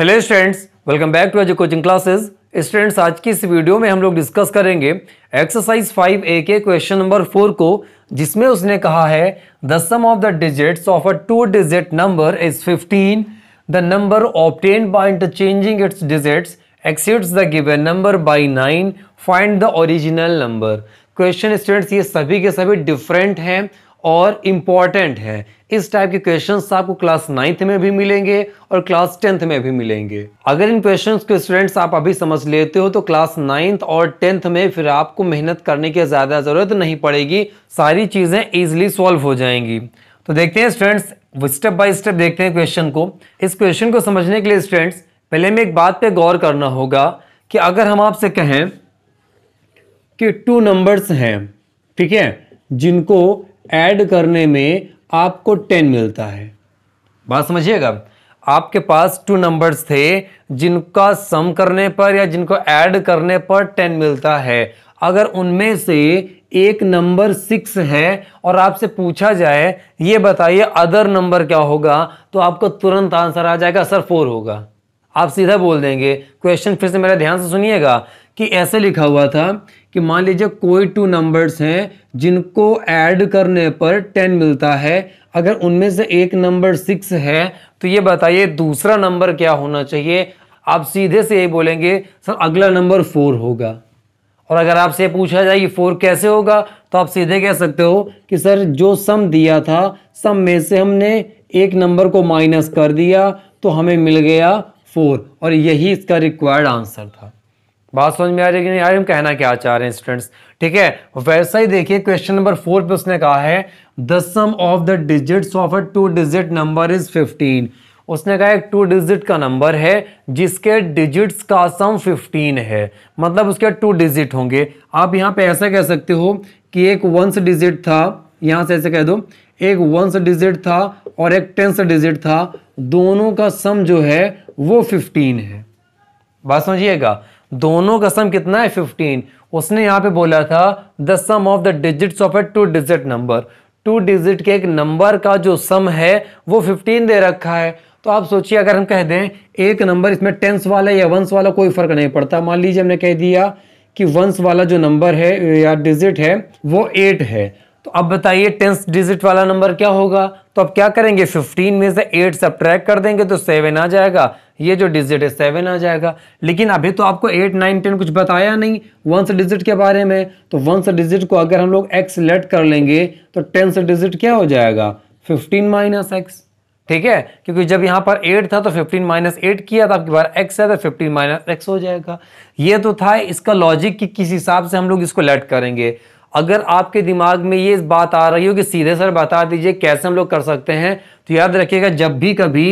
hello students welcome back to Ajay coaching classes students आज की इस वीडियो में हम लोग डिस्कस करेंगे एक्सरसाइज फाइव ए के क्वेश्चन नंबर फोर को जिसमें उसने कहा है the sum of the digits of a two digit number is fifteen the number obtained by interchanging its digits exceeds the given number by nine find the original number question students ये सभी के सभी different हैं और important है इस type के questions आपको क्लास नाइन्थ में भी मिलेंगे और क्लास टेंथ में भी मिलेंगे अगर इन क्वेश्चंस को स्टूडेंट्स आप अभी समझ लेते हो तो क्लास नाइन्थ और टेंथ में फिर आपको मेहनत करने की ज़्यादा ज़रूरत नहीं पड़ेगी सारी चीज़ें ईजिली सॉल्व हो जाएंगी तो देखते हैं स्टूडेंट्स स्टेप बाय स्टेप देखते हैं क्वेश्चन को इस क्वेश्चन को समझने के लिए स्टूडेंट्स पहले हमें एक बात पे गौर करना होगा कि अगर हम आपसे कहें कि टू नंबर्स हैं ठीक है जिनको ऐड करने में आपको टेन मिलता है बात समझिएगा आपके पास टू नंबर्स थे जिनका सम करने पर या जिनको ऐड करने पर टेन मिलता है अगर उनमें से एक नंबर सिक्स है और आपसे पूछा जाए ये बताइए अदर नंबर क्या होगा तो आपको तुरंत आंसर आ जाएगा सर फोर होगा आप सीधा बोल देंगे क्वेश्चन फिर से मेरा ध्यान से सुनिएगा कि ऐसे लिखा हुआ था कि मान लीजिए कोई टू नंबर्स हैं जिनको ऐड करने पर टेन मिलता है अगर उनमें से एक नंबर सिक्स है तो ये बताइए दूसरा नंबर क्या होना चाहिए आप सीधे से ये बोलेंगे सर अगला नंबर फोर होगा और अगर आपसे पूछा जाए कि फोर कैसे होगा तो आप सीधे कह सकते हो कि सर जो सम दिया था सम में से हमने एक नंबर को माइनस कर दिया तो हमें मिल गया फोर और यही इसका रिक्वायर्ड आंसर था बात समझ में आ रही है कि नहीं आ रही हम कहना क्या चाह रहे हैं स्टूडेंट्स ठीक है वैसा ही देखिए क्वेश्चन नंबर फोर पे उसने कहा है the sum of the digits of a two digit number is fifteen उसने कहा एक टू डिजिट का नंबर है जिसके डिजिट्स का सम 15 है मतलब उसके टू डिजिट होंगे आप यहाँ पे ऐसा कह सकते हो कि एक वंस डिजिट था यहाँ से ऐसे कह दो एक वंस डिजिट था और एक टेंस डिजिट था दोनों का सम जो है वो फिफ्टीन है बात समझिएगा दोनों का सम कितना है फिफ्टीन उसने यहाँ पे बोला था the sum of the digits of a two digit number two digit के एक नंबर का जो सम है वो फिफ्टीन दे रखा है तो आप सोचिए अगर हम कह दें एक नंबर इसमें टेंस वाला या वंस वाला कोई फर्क नहीं पड़ता मान लीजिए हमने कह दिया कि वंस वाला जो नंबर है या डिजिट है वो एट है तो अब बताइए टेंस डिजिट वाला नंबर क्या होगा तो अब क्या करेंगे 15 में से 8 ट्रैक कर देंगे तो 7 आ जाएगा ये जो डिजिट है 7 आ जाएगा लेकिन अभी तो आपको 8, 9, 10 कुछ बताया नहीं वंस डिजिट के बारे में तो वंस डिजिट को अगर हम लोग एक्स लेट कर लेंगे तो टेंस डिजिट क्या हो जाएगा फिफ्टीन माइनस एक्स ठीक है क्योंकि जब यहाँ पर एट था तो फिफ्टीन माइनस एट किया था आपके बार एक्स है तो फिफ्टीन माइनस एक्स हो जाएगा ये तो था इसका लॉजिक कि किस हिसाब से हम लोग इसको लेट करेंगे अगर आपके दिमाग में ये बात आ रही हो कि सीधे सर बता दीजिए कैसे हम लोग कर सकते हैं तो याद रखिएगा जब भी कभी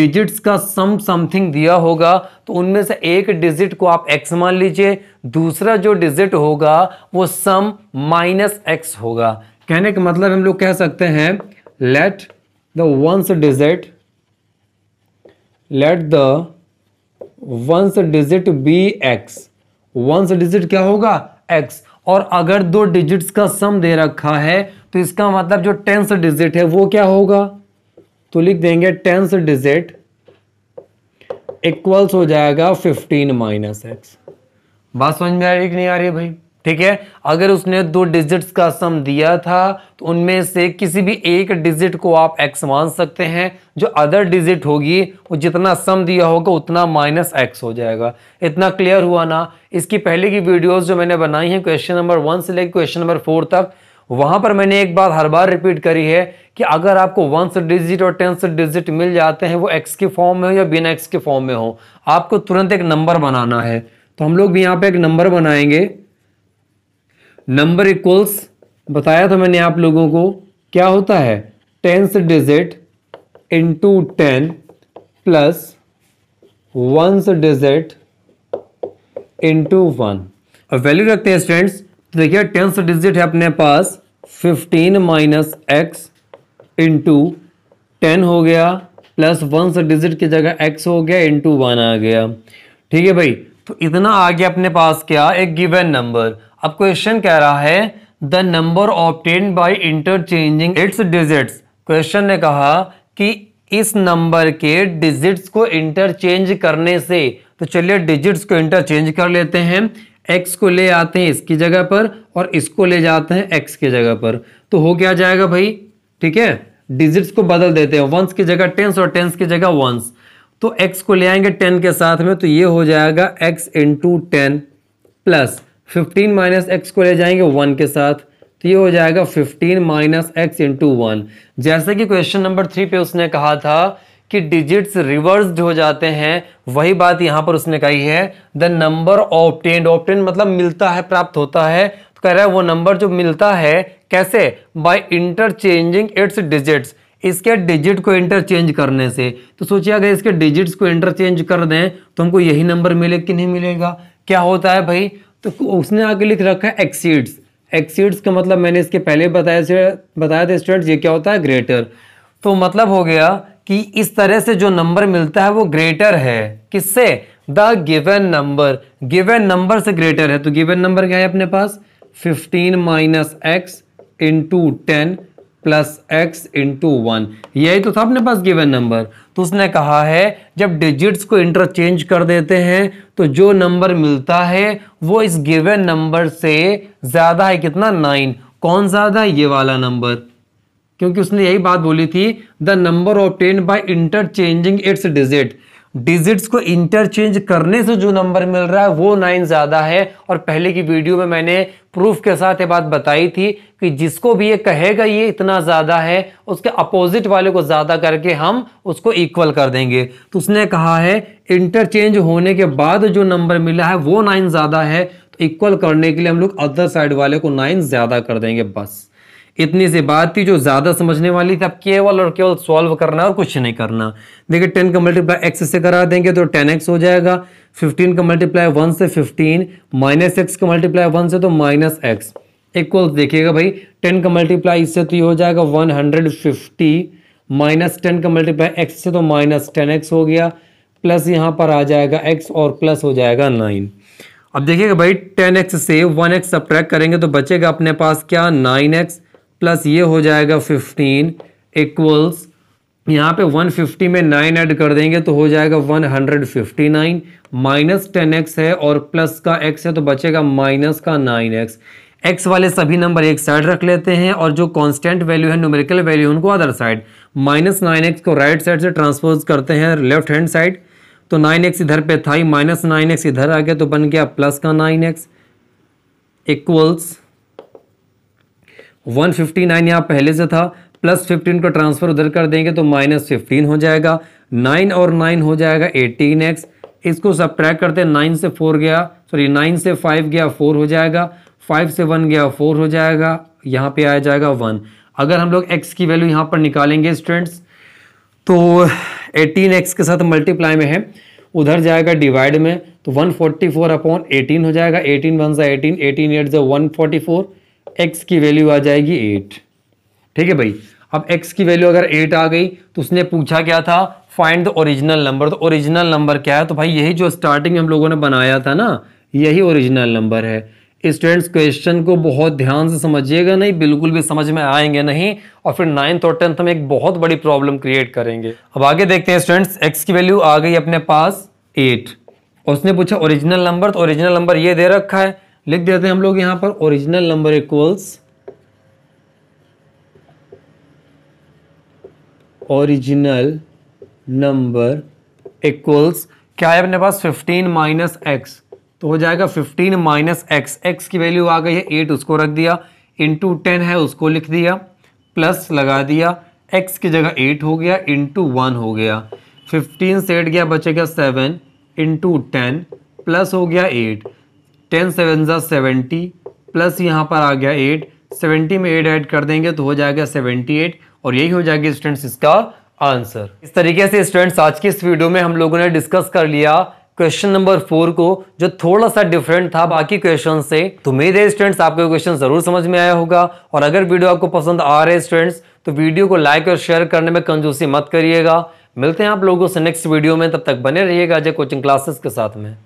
डिजिट्स का सम समथिंग दिया होगा तो उनमें से एक डिजिट को आप एक्स मान लीजिए दूसरा जो डिजिट होगा वो सम माइनस एक्स होगा कहने का मतलब हम लोग कह सकते हैं let the one's digit let the one's digit be x one's digit क्या होगा एक्स और अगर दो डिजिट्स का सम दे रखा है तो इसका मतलब जो टेंस डिजिट है वो क्या होगा तो लिख देंगे टेंस डिजिट इक्वल्स हो जाएगा फिफ्टीन माइनस एक्स बात समझ में आ रही नहीं आ रही भाई ठीक है अगर उसने दो डिजिट्स का सम दिया था तो उनमें से किसी भी एक डिजिट को आप एक्स मान सकते हैं जो अदर डिजिट होगी वो जितना सम दिया होगा उतना माइनस एक्स हो जाएगा इतना क्लियर हुआ ना इसकी पहले की वीडियोस जो मैंने बनाई हैं क्वेश्चन नंबर वन से लेकर क्वेश्चन नंबर फोर तक वहां पर मैंने एक बात हर बार रिपीट करी है कि अगर आपको वन से डिजिट और टेन डिजिट मिल जाते हैं वो एक्स के फॉर्म में हो या बिना एक्स के फॉर्म में हो आपको तुरंत एक नंबर बनाना है तो हम लोग भी यहाँ पर एक नंबर बनाएंगे नंबर इक्वल्स बताया था मैंने आप लोगों को क्या होता है ten's digit to ten plus one's digit to one और वैल्यू रखते हैं स्टूडेंट्स तो देखिए टेंस डिजिट है अपने पास fifteen minus x into ten हो गया प्लस वंस डिजिट की जगह एक्स हो गया इंटू वन आ गया ठीक है भाई तो इतना आ गया अपने पास क्या एक गिवन नंबर अब क्वेश्चन कह रहा है the number obtained by interchanging its digits question ने कहा कि इस नंबर के डिजिट्स को इंटरचेंज करने से तो चलिए डिजिट्स को इंटरचेंज कर लेते हैं एक्स को ले आते हैं इसकी जगह पर और इसको ले जाते हैं एक्स की जगह पर तो हो क्या जाएगा भाई ठीक है डिजिट्स को बदल देते हैं वंस की जगह टेंस और टेंस की जगह वंस तो एक्स को ले आएंगे टेन के साथ में तो ये हो जाएगा x into ten plus 15 minus x को ले जाएंगे वन के साथ तो ये हो जाएगा 15 माइनस एक्स इंटू वन जैसे कि क्वेश्चन नंबर थ्री पे उसने कहा था कि डिजिट्स रिवर्स्ड हो जाते हैं वही बात यहाँ पर उसने कही है द नंबर ऑप्टेंड ऑप्टेंड मतलब मिलता है प्राप्त होता है तो कह रहा है वो नंबर जो मिलता है कैसे बाय इंटरचेंजिंग इट्स डिजिट्स इसके डिजिट को इंटरचेंज करने से तो सोचिए अगर इसके डिजिट्स को इंटरचेंज कर दें तो हमको यही नंबर मिले कि नहीं मिलेगा क्या होता है भाई तो उसने आगे लिख रखा है एक्सीड्स एक्सीड्स का मतलब मैंने इसके पहले बताया बताया था स्टूडेंट ये क्या होता है ग्रेटर तो मतलब हो गया कि इस तरह से जो नंबर मिलता है वो ग्रेटर है किससे the given number given number से ग्रेटर है तो गिवन नंबर क्या है अपने पास 15 minus x into ten plus x into one यही तो था अपने पास गिवन नंबर तो उसने कहा है जब डिजिट्स को इंटरचेंज कर देते हैं तो जो नंबर मिलता है वो इस गिवन नंबर से ज़्यादा है कितना नाइन कौन ज़्यादा है ये वाला नंबर क्योंकि उसने यही बात बोली थी the number obtained by interchanging its digit digits को इंटरचेंज करने से जो नंबर मिल रहा है वो नाइन ज़्यादा है और पहले की वीडियो में मैंने प्रूफ के साथ ये बात बताई थी कि जिसको भी ये कहेगा ये इतना ज़्यादा है उसके अपोजिट वाले को ज़्यादा करके हम उसको इक्वल कर देंगे तो उसने कहा है इंटरचेंज होने के बाद जो नंबर मिला है वो नाइन ज़्यादा है तो इक्वल करने के लिए हम लोग अदर साइड वाले को नाइन ज़्यादा कर देंगे बस इतनी सी बात थी जो ज़्यादा समझने वाली थी अब केवल और केवल सॉल्व करना और कुछ नहीं करना देखिए टेन का मल्टीप्लाई एक्स से करा देंगे तो टेन एक्स हो जाएगा फिफ्टीन का मल्टीप्लाई वन से फिफ्टीन माइनस एक्स का मल्टीप्लाई वन से तो माइनस एक्स इक्वल देखिएगा भाई टेन का मल्टीप्लाई इससे तो ये हो जाएगा one hundred fifty minus ten का मल्टीप्लाई एक्स से तो माइनस टेन एक्स हो गया प्लस यहाँ पर आ जाएगा एक्स और प्लस हो जाएगा नाइन अब देखिएगा भाई टेन एक्स से वन एक्स सब्ट्रैक्ट करेंगे तो बचेगा अपने पास क्या नाइन एक्स प्लस ये हो जाएगा फिफ्टीन इक्वल्स यहाँ पे 150 में 9 ऐड कर देंगे तो हो जाएगा 159 माइनस टेन एक्स है और प्लस का x है तो बचेगा माइनस का 9x x वाले सभी नंबर एक साइड रख लेते हैं और जो कांस्टेंट वैल्यू है न्यूमेरिकल वैल्यू उनको अदर साइड माइनस नाइन को राइट साइड से ट्रांसपोज करते हैं लेफ्ट हैंड साइड तो 9x इधर पे था ही माइनस नाइन इधर आ गया तो बन गया प्लस का 9x x equals one fifty nine यहाँ पहले से था प्लस फिफ्टीन को ट्रांसफर उधर कर देंगे तो माइनस फिफ्टीन हो जाएगा नाइन और नाइन हो जाएगा एटीन एक्स इसको सब ट्रैक करते हैं नाइन से फोर गया सॉरी नाइन से फाइव गया फोर हो जाएगा फाइव से वन गया फोर हो जाएगा यहाँ पे आ जाएगा वन अगर हम लोग एक्स की वैल्यू यहाँ पर निकालेंगे स्टूडेंट्स तो एटीन एक्स के साथ मल्टीप्लाई में है उधर जाएगा डिवाइड में तो one forty four upon eighteen हो जाएगा एटीन वन जो एटीन एटीन एट जो वन फोर्टी फोर एक्स की वैल्यू आ जाएगी एट ठीक है भाई अब एक्स की वैल्यू अगर एट आ गई तो उसने पूछा क्या था फाइंड द ओरिजिनल नंबर तो ओरिजिनल नंबर क्या है तो भाई यही जो स्टार्टिंग हम लोगों ने बनाया था ना यही ओरिजिनल नंबर है स्टूडेंट्स क्वेश्चन को बहुत ध्यान से समझिएगा नहीं बिल्कुल भी समझ में आएंगे नहीं और फिर नाइन्थ और टेंथ हम एक बहुत बड़ी प्रॉब्लम क्रिएट करेंगे अब आगे देखते हैं स्टूडेंट्स एक्स की वैल्यू आ गई अपने पास एट और उसने पूछा ओरिजिनल नंबर तो ओरिजिनल नंबर ये दे रखा है लिख देते हैं हम लोग यहाँ पर original number equals original number equals क्या है अपने पास 15 माइनस एक्स तो हो जाएगा 15 माइनस एक्स एक्स की वैल्यू आ गई है एट उसको रख दिया इंटू टेन है उसको लिख दिया प्लस लगा दिया एक्स की जगह एट हो गया इंटू वन हो गया फिफ्टीन से एट गया बचेगा सेवन इंटू टेन प्लस हो गया एट टेन सेवन ज़ा सेवेंटी प्लस यहाँ पर आ गया एट सेवेंटी में एट ऐड कर देंगे तो हो जाएगा सेवेंटी एट और यही हो जाएगी स्टूडेंट्स इसका आंसर इस तरीके से स्टूडेंट्स आज की इस वीडियो में हम लोगों ने डिस्कस कर लिया क्वेश्चन नंबर फोर को जो थोड़ा सा डिफरेंट था बाकी क्वेश्चन से तो मेरे स्टूडेंट्स आपको क्वेश्चन जरूर समझ में आया होगा और अगर वीडियो आपको पसंद आ रहे स्टूडेंट्स तो वीडियो को लाइक और शेयर करने में कंजूसी मत करिएगा मिलते हैं आप लोगों से नेक्स्ट वीडियो में तब तक बने रहिएगा अजय कोचिंग क्लासेस के साथ में